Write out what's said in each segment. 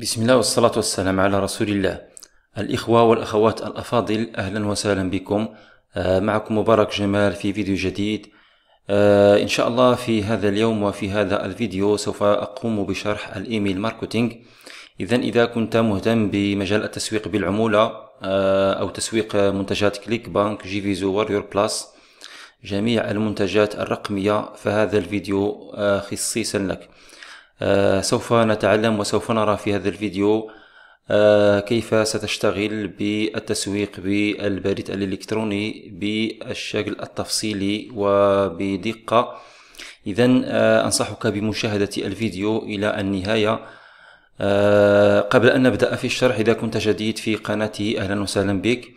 بسم الله والصلاة والسلام على رسول الله الإخوة والأخوات الأفاضل أهلا وسهلا بكم آه، معكم مبارك جمال في فيديو جديد آه، إن شاء الله في هذا اليوم وفي هذا الفيديو سوف أقوم بشرح الإيميل ماركتينج إذا إذا كنت مهتم بمجال التسويق بالعمولة آه، أو تسويق منتجات كليك بانك جي فيزو واريور بلاس جميع المنتجات الرقمية فهذا الفيديو خصيصا لك آه، سوف نتعلم وسوف نرى في هذا الفيديو آه، كيف ستشتغل بالتسويق بالبريد الإلكتروني بالشكل التفصيلي وبدقة إذا آه، أنصحك بمشاهدة الفيديو إلى النهاية قبل أن نبدأ في الشرح إذا كنت جديد في قناتي أهلا وسهلا بك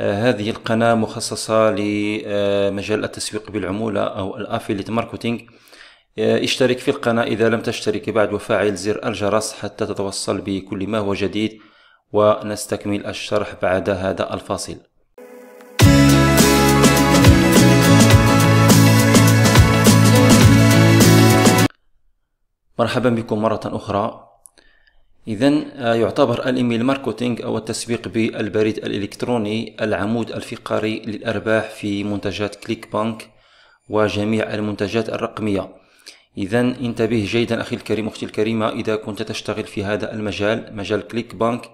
هذه القناة مخصصة لمجال التسويق بالعمولة أو الأفيليت ماركتينج اشترك في القناة إذا لم تشترك بعد وفعل زر الجرس حتى تتوصل بكل ما هو جديد ونستكمل الشرح بعد هذا الفاصل مرحبا بكم مرة أخرى إذا آه، يعتبر الإيميل ماركتينج أو التسويق بالبريد الإلكتروني العمود الفقري للأرباح في منتجات كليك بانك وجميع المنتجات الرقمية إذا انتبه جيدا أخي الكريم أختي الكريمة إذا كنت تشتغل في هذا المجال مجال كليك بانك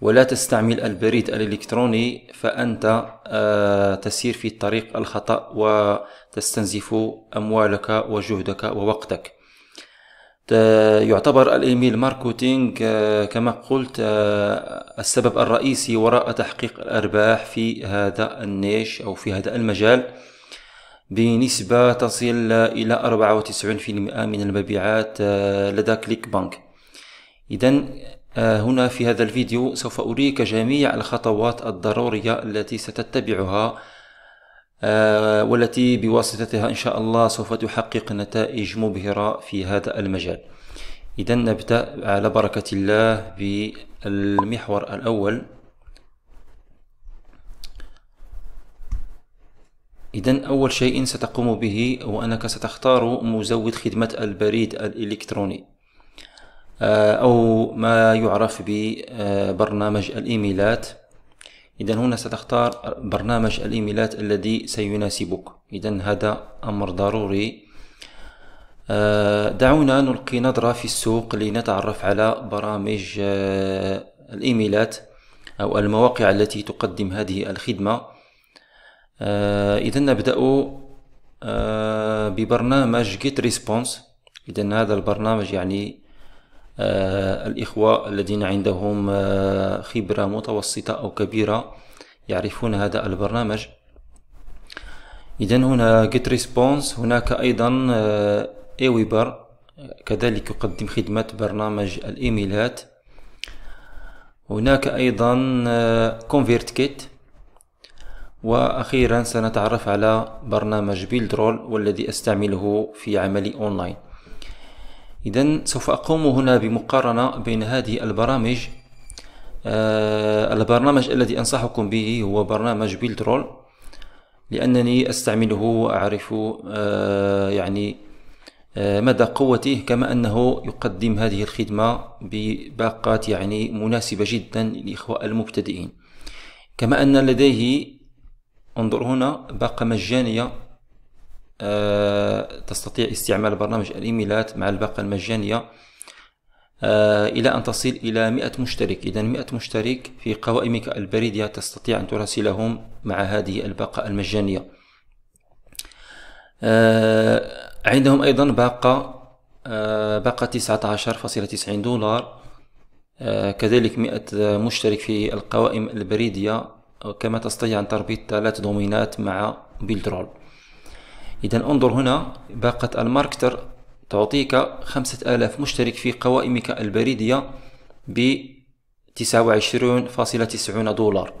ولا تستعمل البريد الإلكتروني فأنت آه، تسير في الطريق الخطأ وتستنزف أموالك وجهدك ووقتك يعتبر الإيميل ماركتينج آه، كما قلت آه، السبب الرئيسي وراء تحقيق الأرباح في هذا النيش أو في هذا المجال بنسبة تصل إلى 94% من المبيعات آه، لدى كليك بانك إذا آه، هنا في هذا الفيديو سوف أريك جميع الخطوات الضرورية التي ستتبعها آه، والتي بواسطتها إن شاء الله سوف تحقق نتائج مبهرة في هذا المجال إذا نبدأ على بركة الله بالمحور الأول إذا أول شيء ستقوم به هو أنك ستختار مزود خدمة البريد الإلكتروني آه، أو ما يعرف ببرنامج الإيميلات إذا هنا ستختار برنامج الإيميلات الذي سيناسبك إذا هذا أمر ضروري آه، دعونا نلقي نظرة في السوق لنتعرف على برامج آه، الإيميلات أو المواقع التي تقدم هذه الخدمة آه، إذا نبدأ آه، ببرنامج جيت ريسبونس إذا هذا البرنامج يعني آه، الإخوة الذين عندهم خبرة متوسطة أو كبيرة يعرفون هذا البرنامج إذا هنا جيت ريسبونس هناك أيضا إيويبر كذلك يقدم خدمة برنامج الإيميلات هناك أيضا كونفيرت كيت وأخيرا سنتعرف على برنامج رول والذي أستعمله في عملي أونلاين إذا سوف أقوم هنا بمقارنة بين هذه البرامج آه البرنامج الذي أنصحكم به هو برنامج رول لأنني أستعمله وأعرف آه يعني آه مدى قوته كما أنه يقدم هذه الخدمة بباقات يعني مناسبة جدا للإخوة المبتدئين كما أن لديه انظر هنا باقة مجانية آه تستطيع استعمال برنامج الإيميلات مع الباقة المجانية آه إلى أن تصل إلى 100 مشترك إذا 100 مشترك في قوائمك البريدية تستطيع أن تراسلهم مع هذه الباقة المجانية آه عندهم أيضا باقة آه، باقة 19.90 دولار آه، كذلك 100 مشترك في القوائم البريدية كما تستطيع أن تربط ثلاث دومينات مع بيلد رول إذا انظر هنا باقة الماركتر تعطيك 5000 مشترك في قوائمك البريدية ب 29.90 دولار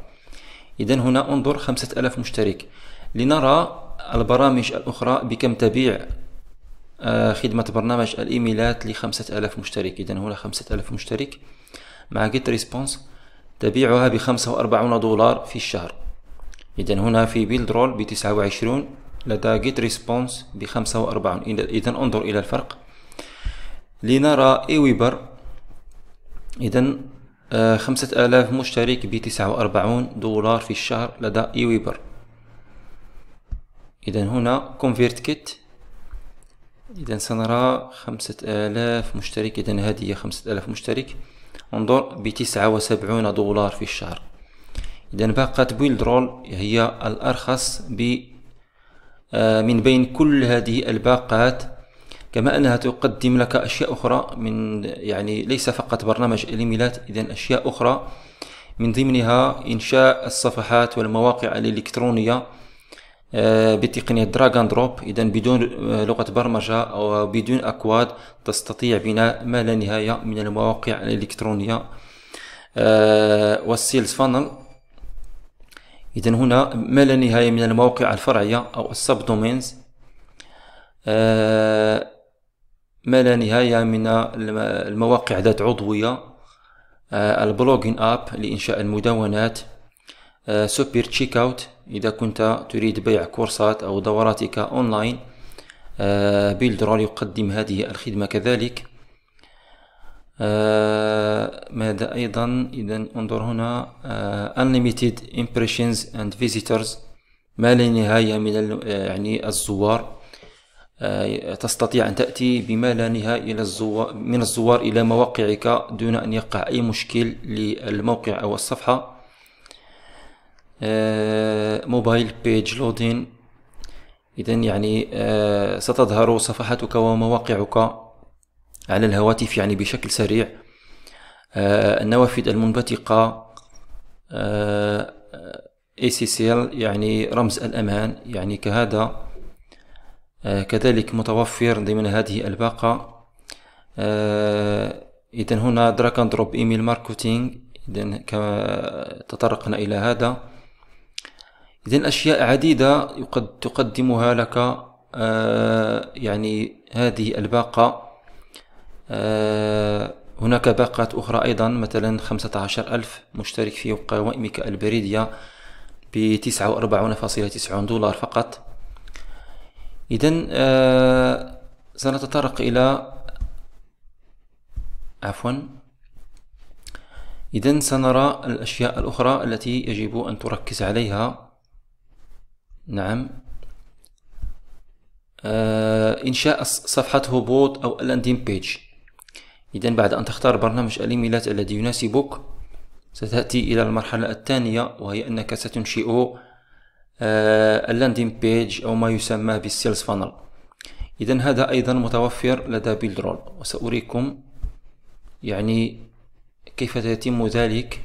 إذا هنا انظر 5000 مشترك لنرى البرامج الأخرى بكم تبيع آه، خدمة برنامج الإيميلات ل 5000 مشترك إذا هنا 5000 مشترك مع جيت ريسبونس تبيعها بخمسة 45 دولار في الشهر إذا هنا في بيلد رول ب 29 لدى جيت ريسبونس بخمسة 45 إذا انظر إلى الفرق لنرى اي ويبر إذا خمسة آلاف مشترك ب 49 دولار في الشهر لدى اي ويبر إذا هنا كونفيرت كيت إذا سنرى خمسة آلاف مشترك إذا هذه هي خمسة آلاف مشترك انظر ب 79 دولار في الشهر إذا باقة رول هي الأرخص ب آه، من بين كل هذه الباقات كما أنها تقدم لك أشياء أخرى من يعني ليس فقط برنامج الإيميلات إذا أشياء أخرى من ضمنها إنشاء الصفحات والمواقع الإلكترونية آه، بتقنية دراج اند دروب إذا بدون آه، لغة برمجة أو بدون أكواد تستطيع بناء ما لا نهاية من المواقع الإلكترونية آه، والسيلز فانل إذا هنا ما لا نهاية من المواقع الفرعية أو السب دومينز ما لا نهاية من المواقع ذات عضوية البلوجين أب لإنشاء المدونات سوبر تشيك أوت إذا كنت تريد بيع كورسات أو دوراتك أونلاين بيلدرال آه، يقدم هذه الخدمة كذلك آه، ماذا أيضا إذا انظر هنا آه، unlimited impressions and visitors ما لا نهاية من يعني الزوار تستطيع أن تأتي بما لا نهاية من الزوار إلى مواقعك دون أن يقع أي مشكل للموقع أو الصفحة آه، موبايل بيج لودين إذا يعني آه، ستظهر صفحتك ومواقعك على الهواتف يعني بشكل سريع آه، النوافذ المنبثقة اي سي ACCL يعني رمز الأمان يعني كهذا كذلك متوفر ضمن هذه الباقة إذا هنا دراك اند دروب إيميل ماركتينج إذا تطرقنا إلى هذا إذا أشياء عديدة يقد تقدمها لك آه، يعني هذه الباقة آه، هناك باقات أخرى أيضا مثلا خمسة عشر ألف مشترك في قوائمك البريدية بتسعة وأربعون فاصلة تسعون دولار فقط إذا آه سنتطرق إلى عفوا إذا سنرى الأشياء الأخرى التي يجب أن تركز عليها نعم آه إنشاء صفحة هبوط أو لاندين بيج إذا بعد أن تختار برنامج الإيميلات الذي يناسبك ستأتي إلى المرحلة الثانية وهي أنك ستنشئ آه اللاندين بيج أو ما يسمى بالسيلز فانل إذا هذا أيضا متوفر لدى بيلدرول وسأريكم يعني كيف يتم ذلك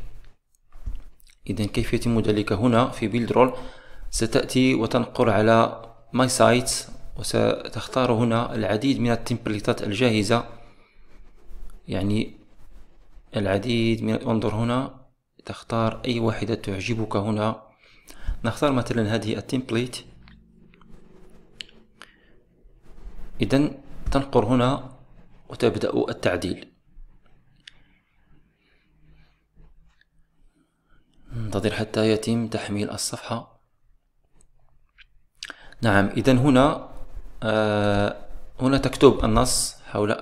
إذا كيف يتم ذلك هنا في بيلدرول ستأتي وتنقر على ماي سايت وستختار هنا العديد من التمبليتات الجاهزة يعني العديد من انظر هنا تختار أي واحدة تعجبك هنا نختار مثلا هذه التمبليت إذا تنقر هنا وتبدأ التعديل ننتظر حتى يتم تحميل الصفحة نعم إذا هنا آه هنا تكتب النص حول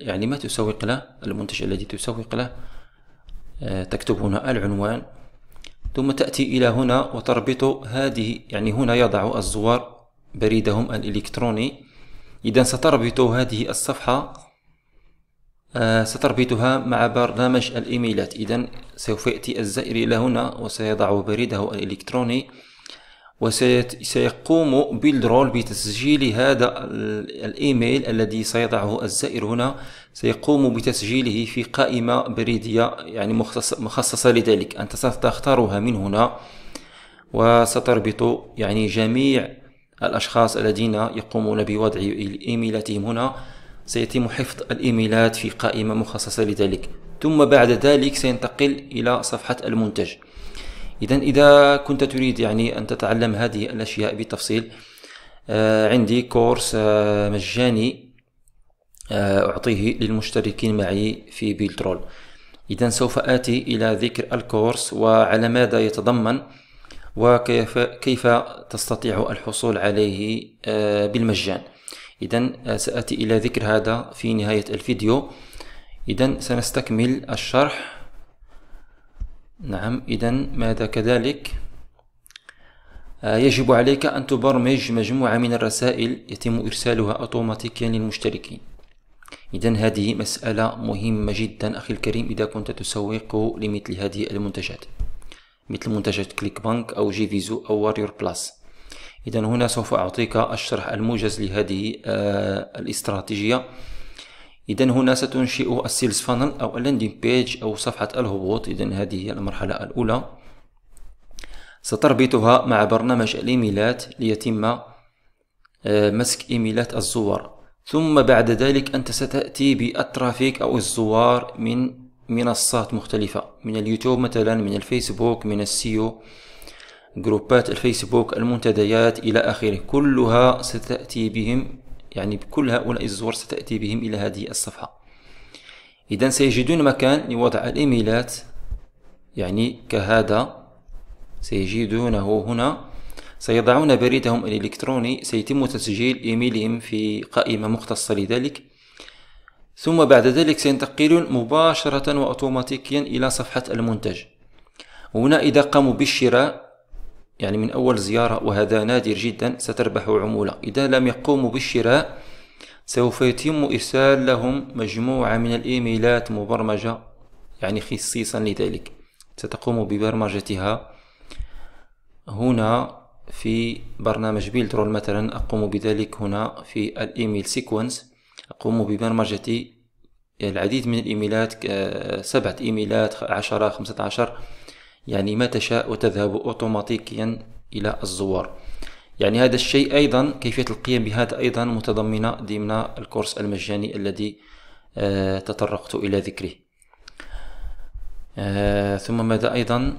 يعني ما تسوق له المنتج الذي تسوق له آه تكتب هنا العنوان ثم تأتي إلى هنا وتربط هذه يعني هنا يضع الزوار بريدهم الإلكتروني إذا ستربط هذه الصفحة آه ستربطها مع برنامج الإيميلات إذا سوف يأتي الزائر إلى هنا وسيضع بريده الإلكتروني وسيقوم بيلدرول بتسجيل هذا الإيميل الذي سيضعه الزائر هنا سيقوم بتسجيله في قائمة بريدية يعني مخصصة لذلك أنت ستختارها من هنا وستربط يعني جميع الأشخاص الذين يقومون بوضع إيميلاتهم هنا سيتم حفظ الإيميلات في قائمة مخصصة لذلك ثم بعد ذلك سينتقل إلى صفحة المنتج إذا إذا كنت تريد يعني أن تتعلم هذه الأشياء بالتفصيل آه، عندي كورس آه، مجاني آه، أعطيه للمشتركين معي في بيلترول إذا سوف آتي إلى ذكر الكورس وعلى ماذا يتضمن وكيف كيف تستطيع الحصول عليه بالمجان إذا سآتي إلى ذكر هذا في نهاية الفيديو إذا سنستكمل الشرح نعم إذا ماذا كذلك آه، يجب عليك أن تبرمج مجموعة من الرسائل يتم إرسالها أوتوماتيكيا للمشتركين إذا هذه مسألة مهمة جدا أخي الكريم إذا كنت تسوق لمثل هذه المنتجات مثل منتجات كليك بانك أو جي فيزو أو واريور بلاس إذا هنا سوف أعطيك الشرح الموجز لهذه آه، الاستراتيجية اذا هنا ستنشئ السيلز فانل او اللاندينج بيج او صفحه الهبوط اذا هذه هي المرحله الاولى ستربطها مع برنامج الايميلات ليتم آه، مسك ايميلات الزوار ثم بعد ذلك انت ستاتي بالترافيك او الزوار من منصات مختلفه من اليوتيوب مثلا من الفيسبوك من السيو جروبات الفيسبوك المنتديات الى اخره كلها ستاتي بهم يعني بكل هؤلاء الزوار ستأتي بهم إلى هذه الصفحة إذا سيجدون مكان لوضع الإيميلات يعني كهذا سيجدونه هنا سيضعون بريدهم الإلكتروني سيتم تسجيل إيميلهم في قائمة مختصة لذلك ثم بعد ذلك سينتقلون مباشرة وأوتوماتيكيا إلى صفحة المنتج هنا إذا قاموا بالشراء يعني من أول زيارة وهذا نادر جدا ستربح عمولة إذا لم يقوموا بالشراء سوف يتم إرسال لهم مجموعة من الإيميلات مبرمجة يعني خصيصا لذلك ستقوم ببرمجتها هنا في برنامج بيلدرول مثلا أقوم بذلك هنا في الإيميل سيكونس أقوم ببرمجة يعني العديد من الإيميلات آه، سبعة إيميلات عشرة خمسة عشر يعني ما تشاء وتذهب أوتوماتيكيا إلى الزوار يعني هذا الشيء أيضا كيفية القيام بهذا أيضا متضمنة ضمن الكورس المجاني الذي آه، تطرقت إلى ذكره آه، ثم ماذا أيضا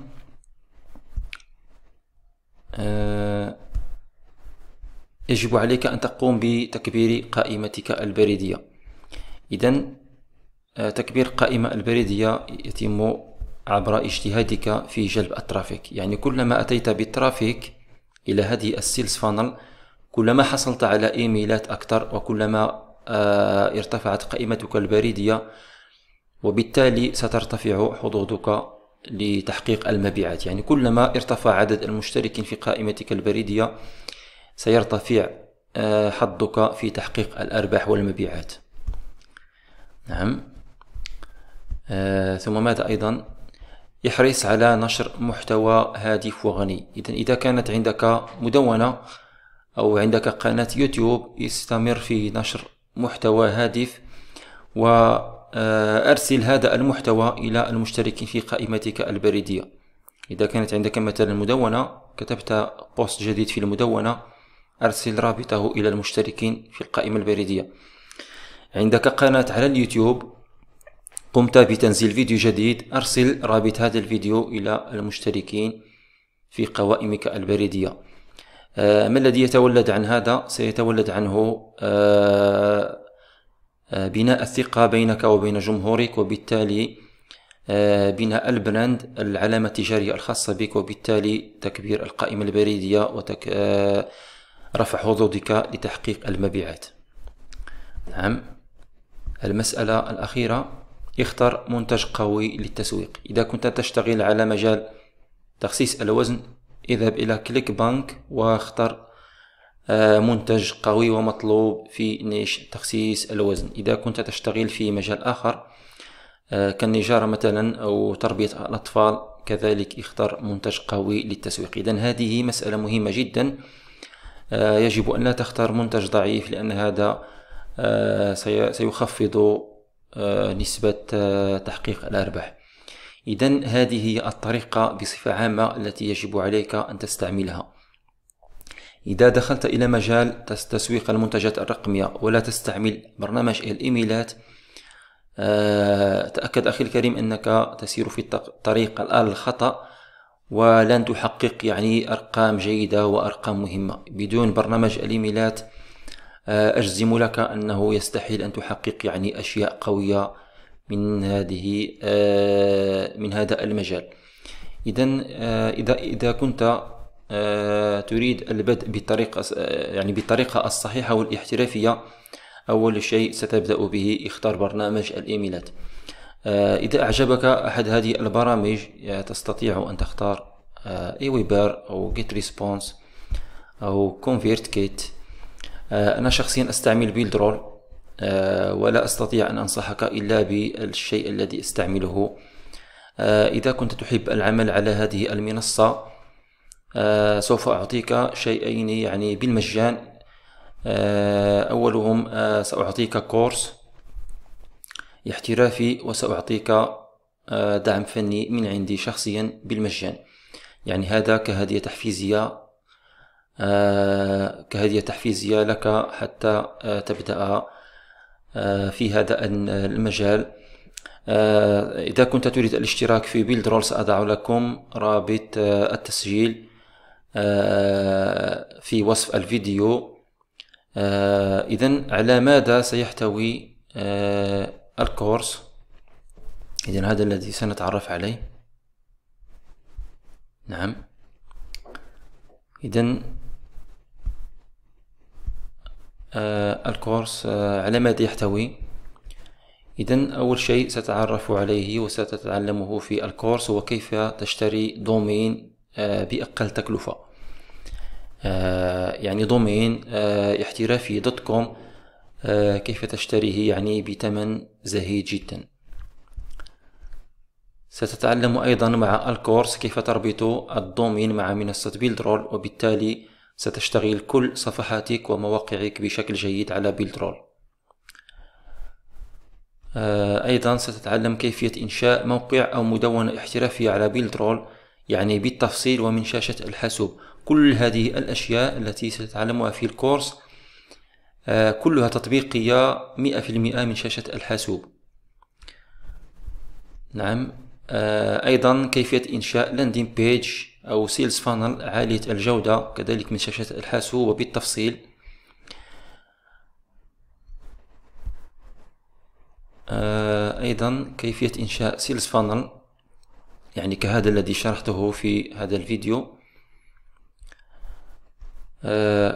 آه، يجب عليك أن تقوم بتكبير قائمتك البريدية إذا تكبير قائمه البريدية يتم عبر اجتهادك في جلب الترافيك يعني كلما أتيت بالترافيك إلى هذه السيلز فانل كلما حصلت على إيميلات أكثر وكلما آه، ارتفعت قائمتك البريدية وبالتالي سترتفع حظوظك لتحقيق المبيعات يعني كلما ارتفع عدد المشتركين في قائمتك البريدية سيرتفع آه، حظك في تحقيق الأرباح والمبيعات نعم آه، ثم ماذا أيضا يحرص على نشر محتوى هادف وغني إذا إذا كانت عندك مدونة أو عندك قناة يوتيوب استمر في نشر محتوى هادف وأرسل هذا المحتوى إلى المشتركين في قائمتك البريدية إذا كانت عندك مثلا مدونة كتبت بوست جديد في المدونة أرسل رابطه إلى المشتركين في القائمة البريدية عندك قناة على اليوتيوب قمت بتنزيل فيديو جديد أرسل رابط هذا الفيديو إلى المشتركين في قوائمك البريدية آه، ما الذي يتولد عن هذا؟ سيتولد عنه آه، آه، بناء الثقة بينك وبين جمهورك وبالتالي بناء البراند العلامة التجارية الخاصة بك وبالتالي تكبير القائمة البريدية ورفع رفع حظوظك لتحقيق المبيعات نعم المسألة الأخيرة اختر منتج قوي للتسويق إذا كنت تشتغل على مجال تخسيس الوزن اذهب إلى كليك بانك واختر آه، منتج قوي ومطلوب في نيش تخسيس الوزن إذا كنت تشتغل في مجال آخر آه، كالنجارة مثلا أو تربية الأطفال كذلك اختر منتج قوي للتسويق إذا هذه مسألة مهمة جدا آه، يجب أن لا تختار منتج ضعيف لأن هذا سيخفض آه، نسبة آه، تحقيق الأرباح إذا هذه هي الطريقة بصفة عامة التي يجب عليك أن تستعملها إذا دخلت إلى مجال تسويق المنتجات الرقمية ولا تستعمل برنامج الإيميلات آه، تأكد أخي الكريم أنك تسير في الطريق الآن الخطأ ولن تحقق يعني أرقام جيدة وأرقام مهمة بدون برنامج الإيميلات آه، أجزم لك أنه يستحيل أن تحقق يعني أشياء قوية من هذه آه، من هذا المجال إذا آه، إذا إذا كنت تريد البدء بطريقة يعني بالطريقة الصحيحة والاحترافية أول شيء ستبدأ به اختار برنامج الإيميلات إذا أعجبك أحد هذه البرامج تستطيع أن تختار إيويبر أو جيت ريسبونس أو كونفيرت كيت آه، أنا شخصيا أستعمل رول آه، ولا أستطيع أن أنصحك إلا بالشيء الذي أستعمله آه، إذا كنت تحب العمل على هذه المنصة سوف أعطيك شيئين يعني بالمجان أولهم سأعطيك كورس احترافي وسأعطيك دعم فني من عندي شخصيا بالمجان يعني هذا كهدية تحفيزية آه، كهدية تحفيزية لك حتى آه، تبدأ آه، في هذا المجال إذا كنت تريد الاشتراك في بيلد رول سأضع لكم رابط التسجيل في وصف الفيديو إذا على ماذا سيحتوي الكورس إذا هذا الذي سنتعرف عليه نعم إذا آه، الكورس آه، على ماذا يحتوي إذا أول شيء ستعرف عليه وستتعلمه في الكورس هو كيف تشتري دومين آه، بأقل تكلفة يعني دومين احترافي دوت كوم كيف تشتريه يعني بثمن زهيد جدا ستتعلم أيضا مع الكورس كيف تربط الدومين مع منصة بيلدرول وبالتالي ستشتغل كل صفحاتك ومواقعك بشكل جيد على بيلدرول آه، أيضا ستتعلم كيفية إنشاء موقع أو مدونة احترافية على بيلدرول يعني بالتفصيل ومن شاشة الحاسوب كل هذه الأشياء التي ستتعلمها في الكورس آه، كلها تطبيقية 100% من شاشة الحاسوب نعم آه، ايضا كيفيه انشاء لاندين بيج او سيلز فانل عاليه الجوده كذلك من شاشه الحاسوب وبالتفصيل آه، ايضا كيفيه انشاء سيلز فانل يعني كهذا الذي شرحته في هذا الفيديو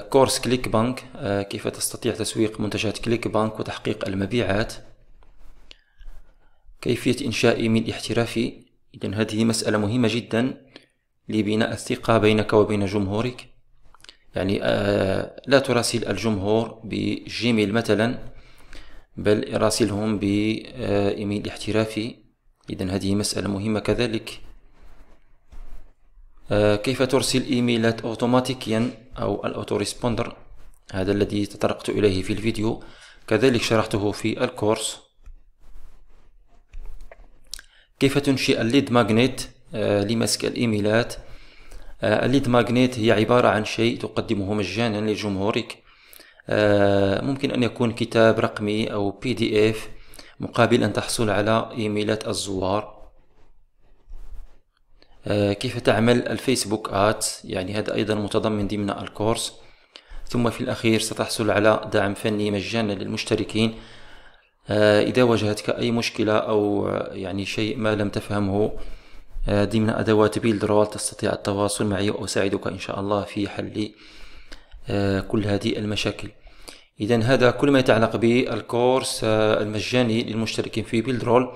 كورس كليك بانك كيف تستطيع تسويق منتجات كليك بانك وتحقيق المبيعات كيفية إنشاء إيميل احترافي إذا هذه مسألة مهمة جدا لبناء الثقة بينك وبين جمهورك يعني آه، لا تراسل الجمهور بجيميل مثلا بل راسلهم بإيميل احترافي إذا هذه مسألة مهمة كذلك آه، كيف ترسل إيميلات أوتوماتيكيا أو الأوتو ريسبوندر هذا الذي تطرقت إليه في الفيديو كذلك شرحته في الكورس كيف تنشئ الليد ماغنيت آه، لمسك الإيميلات آه، الليد ماغنيت هي عبارة عن شيء تقدمه مجانا لجمهورك آه، ممكن أن يكون كتاب رقمي أو بي دي اف مقابل أن تحصل على إيميلات الزوار كيف تعمل الفيسبوك آت يعني هذا أيضا متضمن ضمن الكورس ثم في الأخير ستحصل على دعم فني مجانا للمشتركين آه، إذا واجهتك أي مشكلة أو آه، يعني شيء ما لم تفهمه ضمن آه، أدوات بيلد رول تستطيع التواصل معي وأساعدك إن شاء الله في حل كل هذه المشاكل إذا هذا كل ما يتعلق بالكورس المجاني للمشتركين في بيلد رول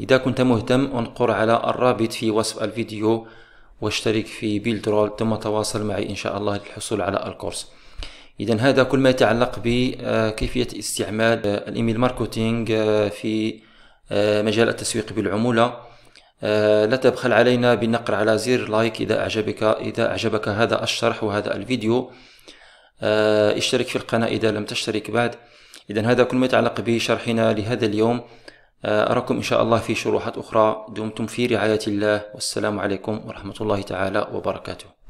إذا كنت مهتم انقر على الرابط في وصف الفيديو واشترك في بيلد رول ثم تواصل معي إن شاء الله للحصول على الكورس إذا هذا كل ما يتعلق بكيفية استعمال الإيميل ماركتينغ آه، في آه، مجال التسويق بالعمولة آه، لا تبخل علينا بالنقر على زر لايك إذا أعجبك إذا أعجبك هذا الشرح وهذا الفيديو اشترك في القناة إذا لم تشترك بعد إذا هذا كل ما يتعلق بشرحنا لهذا اليوم أراكم إن شاء الله في شروحات أخرى دمتم في رعاية الله والسلام عليكم ورحمة الله تعالى وبركاته